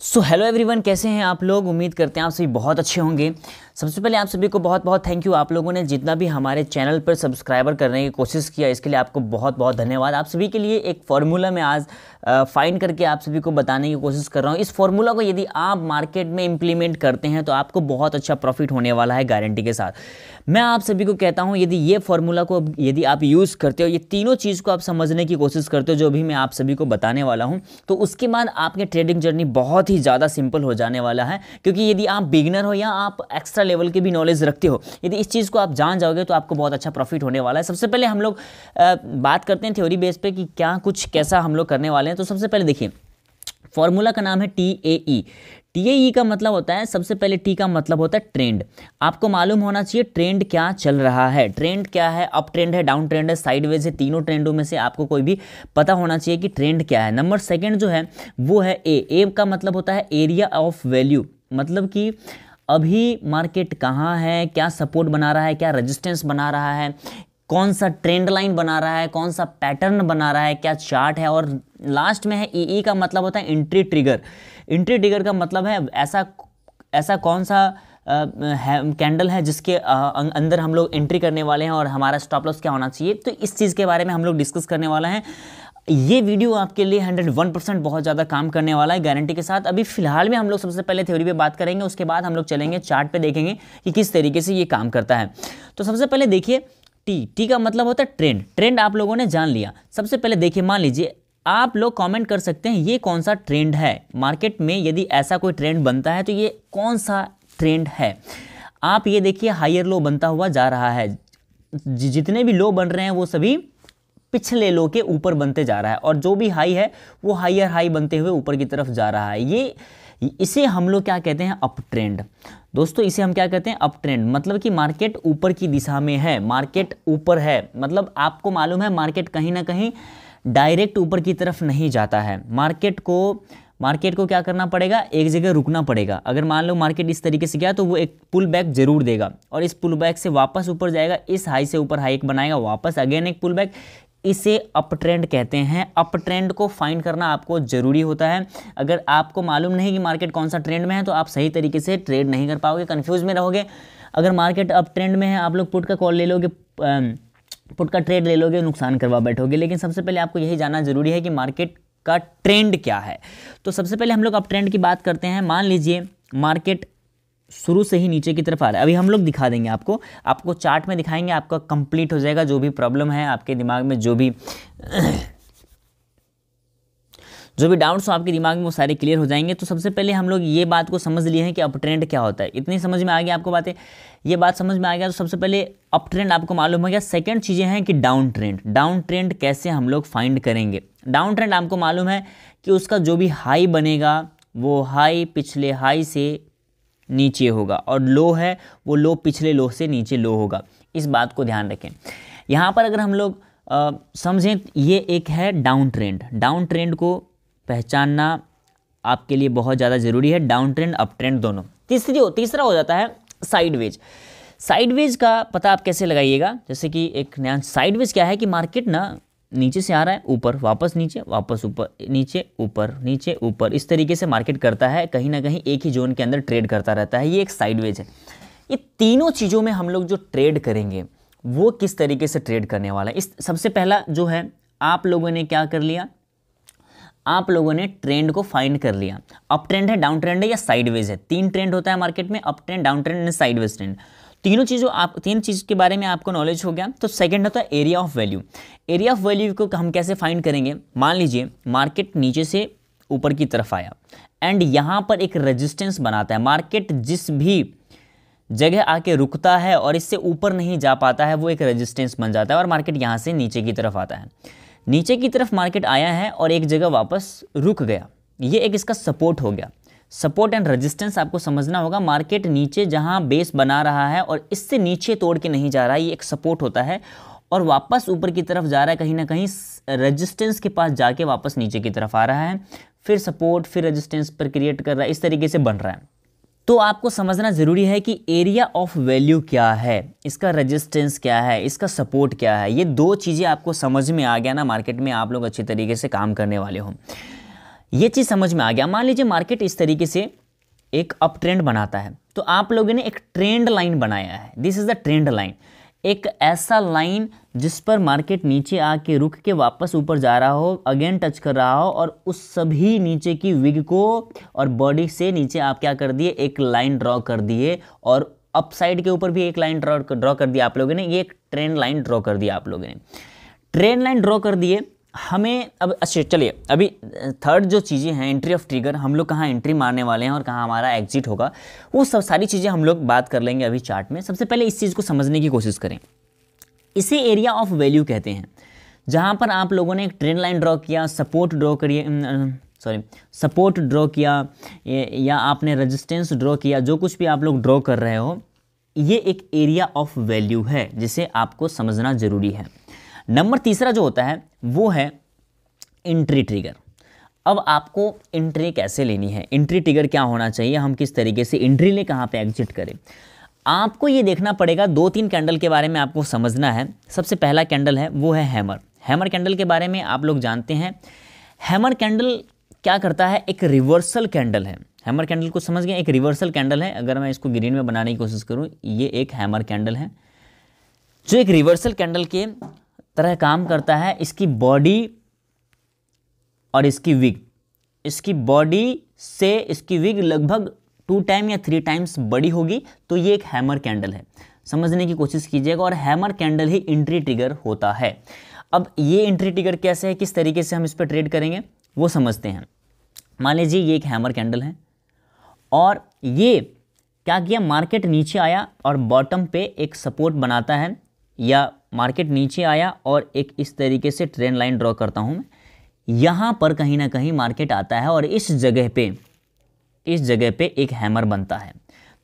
So hello everyone कैसे हैं आप लोग उम्मीद करते हैं आप सभी बहुत अच्छे होंगे सबसे पहले आप सभी को बहुत बहुत थैंक यू आप लोगों ने जितना भी हमारे चैनल पर सब्सक्राइबर करने की कोशिश किया इसके लिए आपको बहुत बहुत धन्यवाद आप सभी के लिए एक फार्मूला मैं आज फाइंड करके आप सभी को बताने की कोशिश कर रहा हूँ इस फार्मूला को यदि आप मार्केट में इम्प्लीमेंट करते हैं तो आपको बहुत अच्छा प्रॉफिट होने वाला है गारंटी के साथ मैं आप सभी को कहता हूँ यदि ये फार्मूला को यदि आप यूज़ करते हो ये तीनों चीज़ को आप समझने की कोशिश करते हो जो भी मैं आप सभी को बताने वाला हूँ तो उसके बाद आपकी ट्रेडिंग जर्नी बहुत बहुत ही ज़्यादा सिंपल हो जाने वाला है क्योंकि यदि आप बिगनर हो या आप एक्स्ट्रा लेवल के भी नॉलेज रखते हो यदि इस चीज़ को आप जान जाओगे तो आपको बहुत अच्छा प्रॉफिट होने वाला है सबसे पहले हम लोग बात करते हैं थ्योरी बेस पर कि क्या कुछ कैसा हम लोग करने वाले हैं तो सबसे पहले देखिए फॉर्मूला का नाम है टी ए ई ई का मतलब होता है सबसे पहले टी का मतलब होता है ट्रेंड आपको मालूम होना चाहिए ट्रेंड क्या चल रहा है ट्रेंड क्या है अप ट्रेंड है डाउन ट्रेंड है साइडवेज है तीनों ट्रेंडों में से आपको कोई भी पता होना चाहिए कि ट्रेंड क्या है नंबर सेकेंड जो है वो है ए ए का मतलब होता है एरिया ऑफ वैल्यू मतलब कि अभी मार्केट कहाँ है क्या सपोर्ट बना रहा है क्या रजिस्टेंस बना रहा है कौन सा ट्रेंड लाइन बना रहा है कौन सा पैटर्न बना रहा है क्या चार्ट है और लास्ट में है ई का मतलब होता है एंट्री ट्रिगर इंट्री डिगर का मतलब है ऐसा ऐसा कौन सा कैंडल है जिसके अं, अंदर हम लोग एंट्री करने वाले हैं और हमारा स्टॉप लॉस क्या होना चाहिए तो इस चीज़ के बारे में हम लोग डिस्कस करने वाला है ये वीडियो आपके लिए 101 परसेंट बहुत ज़्यादा काम करने वाला है गारंटी के साथ अभी फिलहाल में हम लोग सबसे पहले थ्योरी पे बात करेंगे उसके बाद हम लोग चलेंगे चार्ट पे देखेंगे कि किस तरीके से ये काम करता है तो सबसे पहले देखिए टी टी का मतलब होता है ट्रेंड ट्रेंड आप लोगों ने जान लिया सबसे पहले देखिए मान लीजिए आप लोग कमेंट कर सकते हैं ये कौन सा ट्रेंड है मार्केट में यदि ऐसा कोई ट्रेंड बनता है तो ये कौन सा ट्रेंड है आप ये देखिए हायर लो बनता हुआ जा रहा है जितने भी लो बन रहे हैं वो सभी पिछले लो के ऊपर बनते जा रहा है और जो भी हाई है वो हाइयर हाई बनते हुए ऊपर की तरफ जा रहा है ये इसे हम लोग क्या कहते हैं अप ट्रेंड दोस्तों इसे हम क्या कहते हैं अप ट्रेंड मतलब कि मार्केट ऊपर की दिशा में है मार्केट ऊपर है मतलब आपको मालूम है मार्केट कहीं ना कहीं डायरेक्ट ऊपर की तरफ नहीं जाता है मार्केट को मार्केट को क्या करना पड़ेगा एक जगह रुकना पड़ेगा अगर मान लो मार्केट इस तरीके से गया तो वो एक पुल बैक जरूर देगा और इस पुल बैक से वापस ऊपर जाएगा इस हाई से ऊपर हाई एक बनाएगा वापस अगेन एक पुल बैक इसे अप ट्रेंड कहते हैं अप ट्रेंड को फाइंड करना आपको ज़रूरी होता है अगर आपको मालूम नहीं कि मार्केट कौन सा ट्रेंड में है तो आप सही तरीके से ट्रेड नहीं कर पाओगे कन्फ्यूज़ में रहोगे अगर मार्केट अप ट्रेंड में है आप लोग पुट का कॉल ले लोगे पुट का ट्रेड ले लोगे नुकसान करवा बैठोगे लेकिन सबसे पहले आपको यही जानना ज़रूरी है कि मार्केट का ट्रेंड क्या है तो सबसे पहले हम लोग अब ट्रेंड की बात करते हैं मान लीजिए मार्केट शुरू से ही नीचे की तरफ आ रहा है अभी हम लोग दिखा देंगे आपको आपको चार्ट में दिखाएंगे आपका कंप्लीट हो जाएगा जो भी प्रॉब्लम है आपके दिमाग में जो भी जो भी डाउट्स हो आपके दिमाग में वो सारे क्लियर हो जाएंगे तो सबसे पहले हम लोग ये बात को समझ लिए हैं कि अप ट्रेंड क्या होता है इतनी समझ में आ गई आपको बातें ये बात समझ में आ गया तो सबसे पहले अप ट्रेंड आपको मालूम हो गया सेकेंड चीज़ें हैं कि डाउन ट्रेंड डाउन ट्रेंड कैसे हम लोग फाइंड करेंगे डाउन ट्रेंड आपको मालूम है कि उसका जो भी हाई बनेगा वो हाई पिछले हाई से नीचे होगा और लो है वो लो पिछले लो से नीचे लो होगा इस बात को ध्यान रखें यहाँ पर अगर हम लोग समझें ये एक है डाउन ट्रेंड डाउन ट्रेंड को पहचानना आपके लिए बहुत ज़्यादा ज़रूरी है डाउन ट्रेंड अप ट्रेंड दोनों तीसरी हो तीसरा हो जाता है साइडवेज साइडवेज का पता आप कैसे लगाइएगा जैसे कि एक नया साइडवेज क्या है कि मार्केट ना नीचे से आ रहा है ऊपर वापस नीचे वापस ऊपर नीचे ऊपर नीचे ऊपर इस तरीके से मार्केट करता है कहीं ना कहीं एक ही जोन के अंदर ट्रेड करता रहता है ये एक साइडवेज है ये तीनों चीज़ों में हम लोग जो ट्रेड करेंगे वो किस तरीके से ट्रेड करने वाला है इस सबसे पहला जो है आप लोगों ने क्या कर लिया आप लोगों ने ट्रेंड को फाइंड कर लिया अप ट्रेंड है डाउन ट्रेंड है या साइडवेज है तीन ट्रेंड होता है मार्केट में up trend down trend and sideways trend तीनों चीज़ों आप तीन चीज़ के बारे में आपको नॉलेज हो गया तो सेकंड होता है area of value area of value को हम कैसे फाइंड करेंगे मान लीजिए मार्केट नीचे से ऊपर की तरफ आया एंड यहाँ पर एक रेजिस्टेंस बनाता है मार्केट जिस भी जगह आके रुकता है और इससे ऊपर नहीं जा पाता है वो एक रेजिस्टेंस बन जाता है और मार्केट यहाँ से नीचे की तरफ आता है नीचे की तरफ मार्केट आया है और एक जगह वापस रुक गया ये एक इसका सपोर्ट हो गया सपोर्ट एंड रेजिस्टेंस आपको समझना होगा मार्केट नीचे जहाँ बेस बना रहा है और इससे नीचे तोड़ के नहीं जा रहा है ये एक सपोर्ट होता है और वापस ऊपर की तरफ जा रहा है कहीं ना कहीं रेजिस्टेंस के पास जाके वापस नीचे की तरफ आ रहा है फिर सपोर्ट फिर रेजिस्टेंस पर क्रिएट कर रहा है इस तरीके से बन रहा है तो आपको समझना ज़रूरी है कि एरिया ऑफ वैल्यू क्या है इसका रेजिस्टेंस क्या है इसका सपोर्ट क्या है ये दो चीज़ें आपको समझ में आ गया ना मार्केट में आप लोग अच्छे तरीके से काम करने वाले हों ये चीज़ समझ में आ गया मान लीजिए मार्केट इस तरीके से एक अप ट्रेंड बनाता है तो आप लोगों ने एक ट्रेंड लाइन बनाया है this is the trend line एक ऐसा लाइन जिस पर मार्केट नीचे आके रुक के वापस ऊपर जा रहा हो अगेन टच कर रहा हो और उस सभी नीचे की विग को और बॉडी से नीचे आप क्या कर दिए एक लाइन ड्रॉ कर दिए और अप साइड के ऊपर भी एक लाइन ड्रॉ ड्रॉ कर दिया आप लोगों ने ये एक ट्रेंड लाइन ड्रॉ कर दिया आप लोगों ने ट्रेन लाइन ड्रॉ कर दिए हमें अब अच्छा चलिए अभी थर्ड जो चीज़ें हैं एंट्री ऑफ ट्रिगर हम लोग कहाँ एंट्री मारने वाले हैं और कहाँ हमारा एग्जिट होगा वो सब सारी चीज़ें हम लोग बात कर लेंगे अभी चार्ट में सबसे पहले इस चीज़ को समझने की कोशिश करें इसे एरिया ऑफ वैल्यू कहते हैं जहाँ पर आप लोगों ने एक ट्रेंड लाइन ड्रॉ किया सपोर्ट ड्रॉ करिए सॉरी सपोर्ट ड्रॉ किया या आपने रजिस्टेंस ड्रॉ किया जो कुछ भी आप लोग ड्रॉ कर रहे हो ये एक एरिया ऑफ वैल्यू है जिसे आपको समझना ज़रूरी है नंबर तीसरा जो होता है वो है इंट्री ट्रिगर अब आपको इंट्री कैसे लेनी है इंट्री ट्रिगर क्या होना चाहिए हम किस तरीके से इंट्री ले कहाँ पे एग्जिट करें आपको ये देखना पड़ेगा दो तीन कैंडल के बारे में आपको समझना है सबसे पहला कैंडल है वो है हैमर हैमर कैंडल के बारे में आप लोग जानते हैं हैमर कैंडल क्या करता है एक रिवर्सल कैंडल है हैमर कैंडल को समझ गए एक रिवर्सल कैंडल है अगर मैं इसको ग्रीन में बनाने की कोशिश करूँ ये एक हैमर कैंडल है जो एक रिवर्सल कैंडल के तरह काम करता है इसकी बॉडी और इसकी विग इसकी बॉडी से इसकी विग लगभग टू टाइम या थ्री टाइम्स बड़ी होगी तो ये एक हैमर कैंडल है समझने की कोशिश कीजिएगा और हैमर कैंडल ही इंट्री ट्रिगर होता है अब ये इंट्री ट्रिगर कैसे है किस तरीके से हम इस पर ट्रेड करेंगे वो समझते हैं मान लीजिए ये एक हैमर कैंडल है और ये क्या किया मार्केट नीचे आया और बॉटम पे एक सपोर्ट बनाता है या मार्केट नीचे आया और एक इस तरीके से ट्रेन लाइन ड्रॉ करता हूँ मैं यहाँ पर कहीं ना कहीं मार्केट आता है और इस जगह पे इस जगह पे एक हैमर बनता है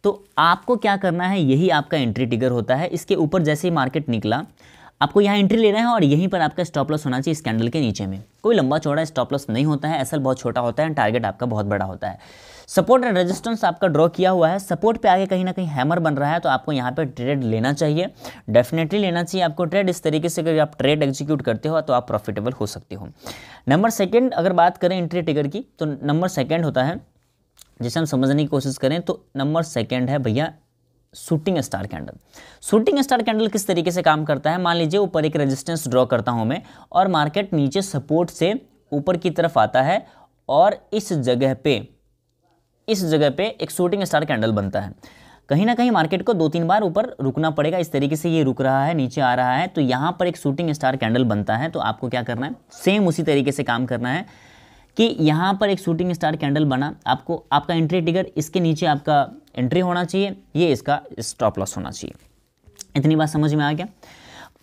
तो आपको क्या करना है यही आपका एंट्री टिगर होता है इसके ऊपर जैसे ही मार्केट निकला आपको यहाँ एंट्री लेना है और यहीं पर आपका स्टॉप लॉस होना चाहिए इस कैंडल के नीचे में कोई लंबा चौड़ा स्टॉप लॉस नहीं होता है असल बहुत छोटा होता है टारगेट आपका बहुत बड़ा होता है सपोर्ट एंड रेजिस्टेंस आपका ड्रॉ किया हुआ है सपोर्ट पे आगे कहीं ना कहीं हैमर बन रहा है तो आपको यहाँ पे ट्रेड लेना चाहिए डेफिनेटली लेना चाहिए आपको ट्रेड इस तरीके से अगर आप ट्रेड एग्जीक्यूट करते हो तो आप प्रॉफिटेबल हो सकते हो नंबर सेकेंड अगर बात करें इंट्री टिकर की तो नंबर सेकेंड होता है जिसे हम समझने की कोशिश करें तो नंबर सेकेंड है भैया shooting star candle shooting star candle किस तरीके से काम करता है मान लीजिए ऊपर एक रेजिस्टेंस ड्रॉ करता हूँ मैं और मार्केट नीचे सपोर्ट से ऊपर की तरफ आता है और इस जगह पे इस जगह पे एक शूटिंग स्टार कैंडल बनता है कहीं ना कहीं मार्केट को दो तीन बार ऊपर रुकना पड़ेगा इस तरीके से ये रुक रहा है नीचे आ रहा है तो यहाँ पर एक शूटिंग स्टार कैंडल बनता है तो आपको क्या करना है सेम उसी तरीके से काम करना है कि यहाँ पर एक शूटिंग स्टार कैंडल बना आपको आपका एंट्री टिगर इसके नीचे आपका एंट्री होना चाहिए ये इसका स्टॉप लॉस होना चाहिए इतनी बात समझ में आ गया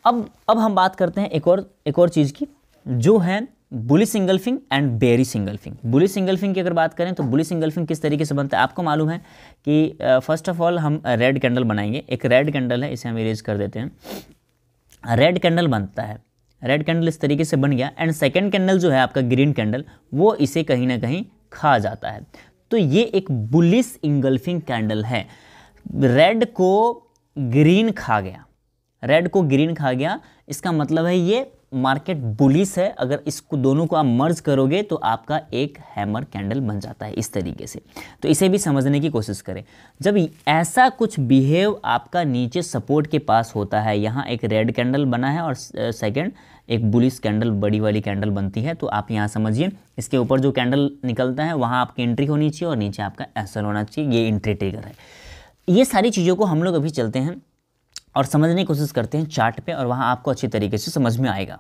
अब अब हम बात करते हैं एक और एक और चीज़ की जो है बुली सिंगलफिंग एंड बेरी सिंगलफिंग बुली सिंगलफिंग की अगर बात करें तो बुली सिंगलफिंग किस तरीके से बनता है आपको मालूम है कि फर्स्ट ऑफ ऑल हम रेड कैंडल बनाएंगे एक रेड कैंडल है इसे हम इरेज कर देते हैं रेड कैंडल बनता है रेड कैंडल इस तरीके से बन गया एंड सेकेंड कैंडल जो है आपका ग्रीन कैंडल वो इसे कहीं ना कहीं खा जाता है तो ये एक बुलिस इंगल्फिंग कैंडल है रेड को ग्रीन खा गया रेड को ग्रीन खा गया इसका मतलब है ये मार्केट बुलिस है अगर इसको दोनों को आप मर्ज करोगे तो आपका एक हैमर कैंडल बन जाता है इस तरीके से तो इसे भी समझने की कोशिश करें जब ऐसा कुछ बिहेव आपका नीचे सपोर्ट के पास होता है यहाँ एक रेड कैंडल बना है और सेकेंड एक बुलिस कैंडल बड़ी वाली कैंडल बनती है तो आप यहाँ समझिए इसके ऊपर जो कैंडल निकलता है वहाँ आपकी एंट्री होनी चाहिए और नीचे आपका एसल होना चाहिए ये एंट्री ट्रिगर है ये सारी चीज़ों को हम लोग अभी चलते हैं और समझने की कोशिश करते हैं चार्ट पे और वहाँ आपको अच्छी तरीके से समझ में आएगा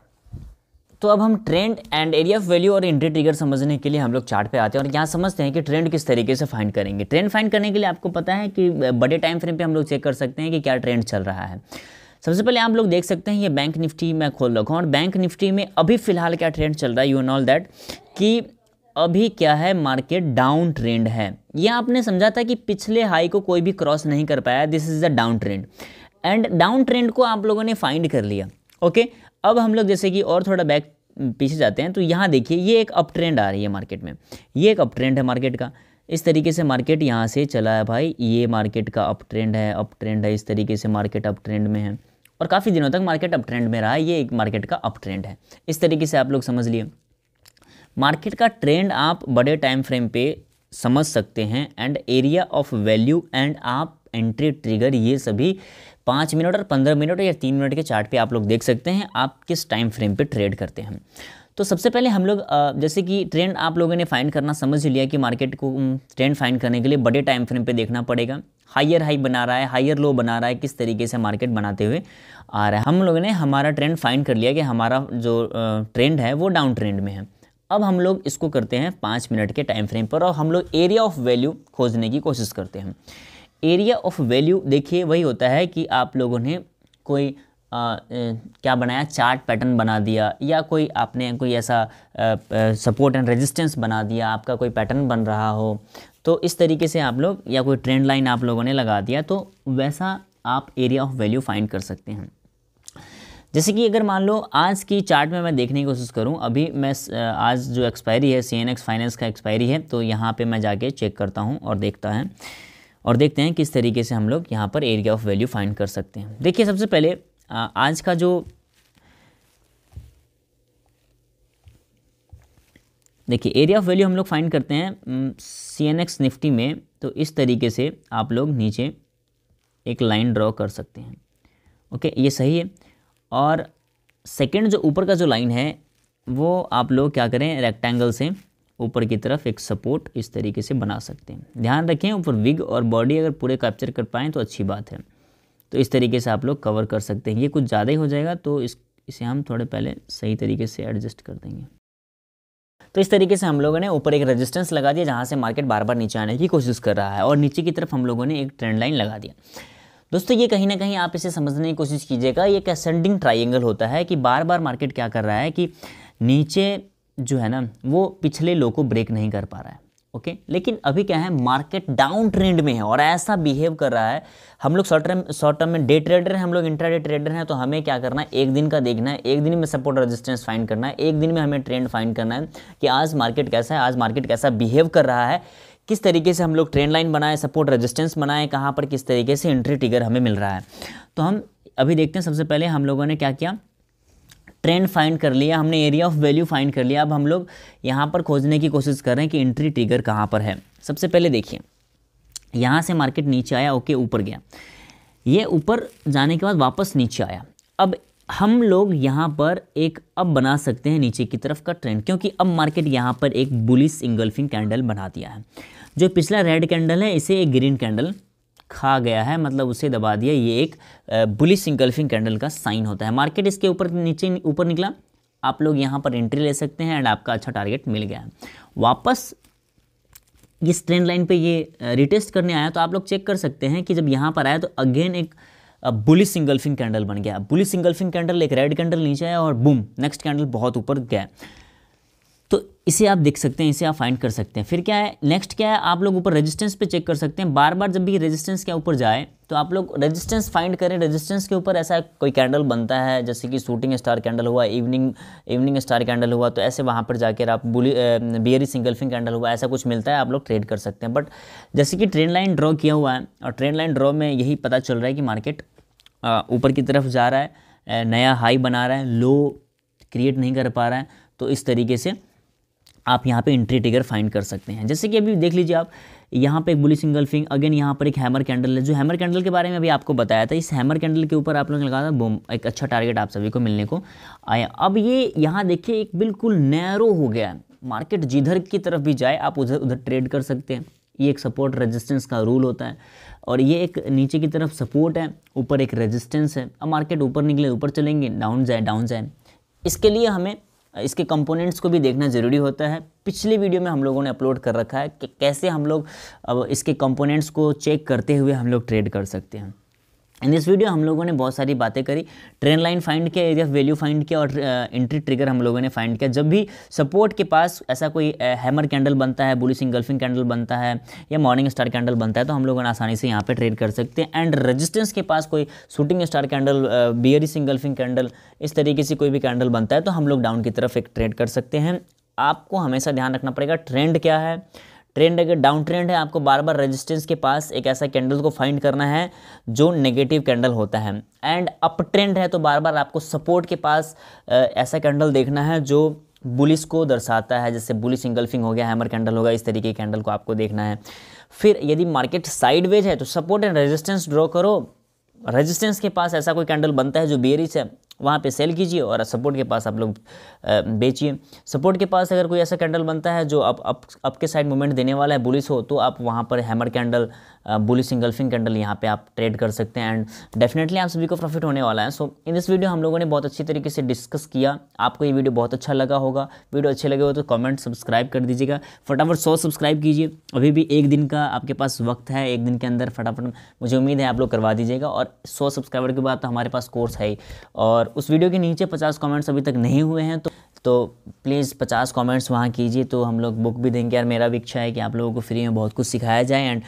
तो अब हम trend and area of value और एंट्री ट्रिगर समझने के लिए हम लोग चार्ट पे आते हैं और यहाँ समझते हैं कि ट्रेंड किस तरीके से फाइंड करेंगे ट्रेंड फाइंड करने के लिए आपको पता है कि बड़े टाइम फ्रेम पे हम लोग चेक कर सकते हैं कि क्या ट्रेंड चल रहा है सबसे पहले आप लोग देख सकते हैं ये बैंक निफ्टी मैं खोल रखा हूँ और बैंक निफ्टी में अभी फ़िलहाल क्या ट्रेंड चल रहा है यू नॉल दैट कि अभी क्या है मार्केट डाउन ट्रेंड है यह आपने समझा था कि पिछले हाई को कोई भी क्रॉस नहीं कर पाया this is the down trend and down trend को आप लोगों ने फाइंड कर लिया ओके okay? अब हम लोग जैसे कि और थोड़ा बैक पीछे जाते हैं तो यहाँ देखिए ये एक अप ट्रेंड आ रही है मार्केट में ये एक अप ट्रेंड है मार्केट का इस तरीके से मार्केट यहाँ से चला है भाई ये मार्केट का अप ट्रेंड है अप ट्रेंड है इस तरीके से मार्केट अप ट्रेंड में है और काफ़ी दिनों तक मार्केट अप ट्रेंड में रहा है ये एक मार्केट का अप ट्रेंड है इस तरीके से आप लोग समझ लिए मार्केट का ट्रेंड आप बड़े टाइम फ्रेम पे समझ सकते हैं and area of value and आप एंट्री ट्रिगर ये सभी पाँच मिनट और पंद्रह मिनट या तीन मिनट के चार्ट पे आप लोग देख सकते हैं आप किस टाइम फ्रेम पे ट्रेड करते हैं तो सबसे पहले हम लोग जैसे कि ट्रेंड आप लोगों ने फाइंड करना समझ लिया कि मार्केट को ट्रेंड फाइंड करने के लिए बड़े टाइम फ्रेम पे देखना पड़ेगा हाइयर हाई बना रहा है हायर लो बना रहा है किस तरीके से मार्केट बनाते हुए आ रहा है हम लोगों ने हमारा ट्रेंड फाइंड कर लिया कि हमारा जो ट्रेंड है वो डाउन ट्रेंड में है अब हम लोग इसको करते हैं पाँच मिनट के टाइम फ्रेम पर और हम लोग एरिया ऑफ वैल्यू खोजने की कोशिश करते हैं एरिया ऑफ वैल्यू देखिए वही होता है कि आप लोगों ने कोई आ, ए, क्या बनाया चार्ट पैटर्न बना दिया या कोई आपने कोई ऐसा सपोर्ट एंड रेजिस्टेंस बना दिया आपका कोई पैटर्न बन रहा हो तो इस तरीके से आप लोग या कोई ट्रेंड लाइन आप लोगों ने लगा दिया तो वैसा आप एरिया ऑफ वैल्यू फाइंड कर सकते हैं जैसे कि अगर मान लो आज की चार्ट में मैं देखने की कोशिश करूं अभी मैं आज जो एक्सपायरी है सी फाइनेंस का एक्सपायरी है तो यहाँ पे मैं जाके चेक करता हूँ और देखता है और देखते हैं किस तरीके से हम लोग यहाँ पर एरिया ऑफ वैल्यू फाइंड कर सकते हैं देखिए सबसे पहले आज का जो देखिए एरिया ऑफ वैल्यू हम लोग फाइंड करते हैं सी एन एक्स निफ्टी में तो इस तरीके से आप लोग नीचे एक लाइन ड्रॉ कर सकते हैं ओके ये सही है और सेकेंड जो ऊपर का जो लाइन है वो आप लोग क्या करें रेक्टेंगल से ऊपर की तरफ एक सपोर्ट इस तरीके से बना सकते हैं ध्यान रखें ऊपर विग और बॉडी अगर पूरे कैप्चर कर पाएँ तो अच्छी बात है तो इस तरीके से आप लोग कवर कर सकते हैं ये कुछ ज़्यादा ही हो जाएगा तो इस इसे हम थोड़े पहले सही तरीके से एडजस्ट कर देंगे तो इस तरीके से हम लोगों ने ऊपर एक रेजिस्टेंस लगा दिया जहाँ से मार्केट बार बार नीचे आने की कोशिश कर रहा है और नीचे की तरफ हम लोगों ने एक ट्रेंड लाइन लगा दिया दोस्तों ये कहीं ना कहीं आप इसे समझने की कोशिश कीजिएगा ये एक असेंडिंग ट्राइंगल होता है कि बार बार मार्केट क्या कर रहा है कि नीचे जो है ना वो पिछले लो को ब्रेक नहीं कर पा रहा है ओके okay? लेकिन अभी क्या है मार्केट डाउन ट्रेंड में है और ऐसा बिहेव कर रहा है हम लोग शॉर्ट टर्म शॉर्ट टर्म में डे ट्रेडर हैं हम लोग इंट्राडे ट्रेडर हैं तो हमें क्या करना है एक दिन का देखना है एक दिन में सपोर्ट रेजिस्टेंस फाइंड करना है एक दिन में हमें ट्रेंड फाइंड करना है कि आज मार्केट कैसा है आज मार्केट कैसा बिहेव कर रहा है किस तरीके से हम लोग ट्रेंड लाइन बनाए सपोर्ट रेजिस्टेंस बनाए कहाँ पर किस तरीके से एंट्री टिगर हमें मिल रहा है तो हम अभी देखते हैं सबसे पहले हम लोगों ने क्या किया ट्रेंड फाइंड कर लिया हमने एरिया ऑफ वैल्यू फाइंड कर लिया अब हम लोग यहाँ पर खोजने की कोशिश कर रहे हैं कि एंट्री ट्रिगर कहाँ पर है सबसे पहले देखिए यहाँ से मार्केट नीचे आया ओके ऊपर गया ये ऊपर जाने के बाद वापस नीचे आया अब हम लोग यहाँ पर एक अब बना सकते हैं नीचे की तरफ का ट्रेंड क्योंकि अब मार्केट यहाँ पर एक बुलिस इंगल्फिंग कैंडल बना दिया है जो पिछला रेड कैंडल है इसे एक ग्रीन कैंडल खा गया है मतलब उसे दबा दिया ये एक बुलिस इंकल्फिंग कैंडल का साइन होता है मार्केट इसके ऊपर नीचे ऊपर निकला आप लोग यहाँ पर एंट्री ले सकते हैं एंड आपका अच्छा टारगेट मिल गया है वापस इस ट्रेंड लाइन पे ये रिटेस्ट करने आया तो आप लोग चेक कर सकते हैं कि जब यहाँ पर आया तो अगेन एक बुलिस सिंगल्फिंग कैंडल बन गया बुलिस सिंगल्फिंग कैंडल एक रेड कैंडल नीचे आया और बुम नेक्स्ट कैंडल बहुत ऊपर गया तो इसे आप देख सकते हैं इसे आप फाइंड कर सकते हैं फिर क्या है नेक्स्ट क्या है आप लोग ऊपर रेजिस्टेंस पे चेक कर सकते हैं बार बार जब भी रेजिस्टेंस के ऊपर जाए तो आप लोग रेजिस्टेंस फाइंड करें रेजिस्टेंस के ऊपर ऐसा कोई कैंडल बनता है जैसे कि शूटिंग स्टार कैंडल हुआ इवनिंग इवनिंग स्टार कैंडल हुआ तो ऐसे वहाँ पर जाकर आप बुली बियरी फिंग कैंडल हुआ ऐसा कुछ मिलता है आप लोग ट्रेड कर सकते हैं बट जैसे कि ट्रेंड लाइन ड्रॉ किया हुआ है और ट्रेंड लाइन ड्रॉ में यही पता चल रहा है कि मार्केट ऊपर की तरफ जा रहा है नया हाई बना रहा है लो क्रिएट नहीं कर पा रहा है तो इस तरीके से आप यहाँ पे इंट्री टिगर फाइंड कर सकते हैं जैसे कि अभी देख लीजिए आप यहाँ पे एक बुली सिंगल फिंग अगेन यहाँ पर एक हैमर कैंडल है जो हैमर कैंडल के बारे में अभी आपको बताया था इस हैमर कैंडल के ऊपर आप लोगों ने लगा था बोम एक अच्छा टारगेट आप सभी को मिलने को आया अब ये यहाँ देखिए एक बिल्कुल नैरो हो गया है मार्केट जिधर की तरफ भी जाए आप उधर उधर ट्रेड कर सकते हैं ये एक सपोर्ट रेजिस्टेंस का रूल होता है और ये एक नीचे की तरफ सपोर्ट है ऊपर एक रेजिस्टेंस है अब मार्केट ऊपर निकले ऊपर चलेंगे डाउन जाए डाउन जाए इसके लिए हमें इसके कंपोनेंट्स को भी देखना ज़रूरी होता है पिछले वीडियो में हम लोगों ने अपलोड कर रखा है कि कैसे हम लोग अब इसके कंपोनेंट्स को चेक करते हुए हम लोग ट्रेड कर सकते हैं इन दिस वीडियो हम लोगों ने बहुत सारी बातें करी ट्रेंड लाइन फाइंड किया एरिया ऑफ वैल्यू फाइंड किया और एंट्री ट्रिगर हम लोगों ने फाइंड किया जब भी सपोर्ट के पास ऐसा कोई हैमर कैंडल बनता है बुलिस इंगल्फिंग कैंडल बनता है या मॉर्निंग स्टार कैंडल बनता है तो हम लोगों ने आसानी से यहाँ पे ट्रेड कर सकते हैं एंड रजिस्टेंस के पास कोई shooting star candle bearish engulfing candle इस तरीके से कोई भी कैंडल बनता है तो हम लोग डाउन की तरफ एक ट्रेड कर सकते हैं आपको हमेशा ध्यान रखना पड़ेगा ट्रेंड क्या है ट्रेंड अगर डाउन ट्रेंड है आपको बार बार रेजिस्टेंस के पास एक ऐसा कैंडल को फाइंड करना है जो नेगेटिव कैंडल होता है एंड अप ट्रेंड है तो बार बार आपको सपोर्ट के पास ऐसा कैंडल देखना है जो बुलिस को दर्शाता है जैसे बुलिस इंगल्फिंग हो गया हैमर कैंडल होगा इस तरीके के कैंडल को आपको देखना है फिर यदि मार्केट साइडवेज है तो सपोर्ट एंड रेजिस्टेंस ड्रॉ करो रेजिस्टेंस के पास ऐसा कोई कैंडल बनता है जो बेरिस है वहाँ पे सेल कीजिए और सपोर्ट के पास आप लोग बेचिए सपोर्ट के पास अगर कोई ऐसा कैंडल बनता है जो आप अप, अप के साइड मूवमेंट देने वाला है बुलिस हो तो आप वहाँ पर hammer candle bullish engulfing candle यहाँ पे आप ट्रेड कर सकते हैं एंड डेफिनेटली आप सभी को प्रॉफिट होने वाला है सो इन दिस वीडियो हम लोगों ने बहुत अच्छी तरीके से डिस्कस किया आपको ये वीडियो बहुत अच्छा लगा होगा वीडियो अच्छे लगे हो तो कमेंट सब्सक्राइब कर दीजिएगा फटाफट सौ सब्सक्राइब कीजिए अभी भी एक दिन का आपके पास वक्त है एक दिन के अंदर फटाफट मुझे उम्मीद है आप लोग करवा दीजिएगा और सौ सब्सक्राइबर के बाद तो हमारे पास कोर्स है ही और उस वीडियो के नीचे पचास कॉमेंट्स अभी तक नहीं हुए हैं तो तो प्लीज़ पचास कमेंट्स वहाँ कीजिए तो हम लोग बुक भी देंगे यार मेरा भी इच्छा है कि आप लोगों को फ्री में बहुत कुछ सिखाया जाए एंड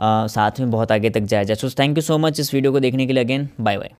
साथ में बहुत आगे तक जाया जाए so thank you so much इस वीडियो को देखने के लिए अगेन बाय बाय